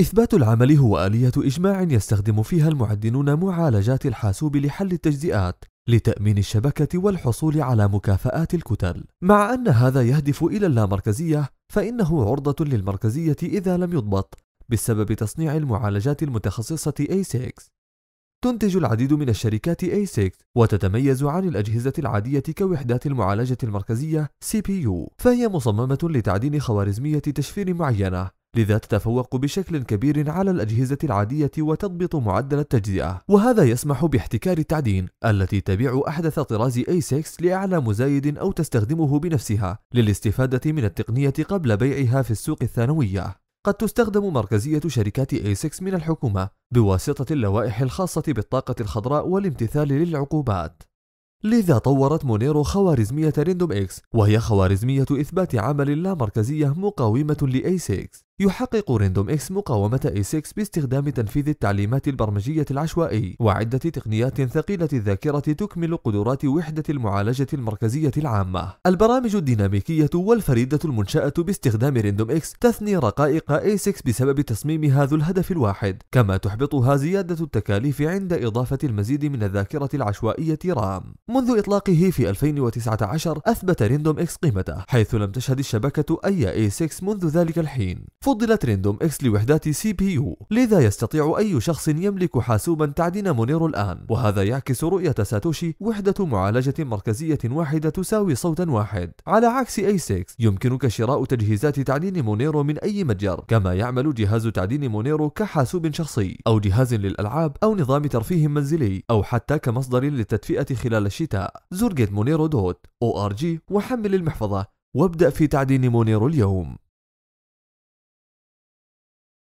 إثبات العمل هو آلية إجماع يستخدم فيها المعدنون معالجات الحاسوب لحل التجزئات لتأمين الشبكة والحصول على مكافآت الكتل، مع أن هذا يهدف إلى اللامركزية فإنه عرضة للمركزية إذا لم يضبط بسبب تصنيع المعالجات المتخصصة A6 تنتج العديد من الشركات A6 وتتميز عن الأجهزة العادية كوحدات المعالجة المركزية CPU فهي مصممة لتعدين خوارزمية تشفير معينة لذا تتفوق بشكل كبير على الأجهزة العادية وتضبط معدل التجزئة وهذا يسمح باحتكار التعدين التي تبيع أحدث طراز A6 لأعلى مزايد أو تستخدمه بنفسها للاستفادة من التقنية قبل بيعها في السوق الثانوية قد تستخدم مركزية شركات A6 من الحكومة بواسطة اللوائح الخاصة بالطاقة الخضراء والامتثال للعقوبات لذا طورت مونيرو خوارزمية ريندوم إكس وهي خوارزمية إثبات عمل لا مركزية مقاومة لأي 6 يحقق راندوم اكس مقاومة اي 6 باستخدام تنفيذ التعليمات البرمجية العشوائي وعدة تقنيات ثقيلة الذاكرة تكمل قدرات وحدة المعالجة المركزية العامة. البرامج الديناميكية والفريدة المنشأة باستخدام راندوم اكس تثني رقائق اي 6 بسبب تصميمها ذو الهدف الواحد، كما تحبطها زيادة التكاليف عند إضافة المزيد من الذاكرة العشوائية رام. منذ إطلاقه في 2019 أثبت راندوم اكس قيمته، حيث لم تشهد الشبكة أي اي 6 منذ ذلك الحين. فضلت ريندوم اكس لوحدات سي بي يو لذا يستطيع اي شخص يملك حاسوبا تعدين مونيرو الان وهذا يعكس رؤية ساتوشي وحدة معالجة مركزية واحدة تساوي صوتا واحد على عكس اي 6 يمكنك شراء تجهيزات تعدين مونيرو من اي متجر كما يعمل جهاز تعدين مونيرو كحاسوب شخصي او جهاز للالعاب او نظام ترفيه منزلي او حتى كمصدر للتدفئة خلال الشتاء زر مونيرو دوت او ار جي وحمل المحفظة وابدأ في تعدين مونيرو اليوم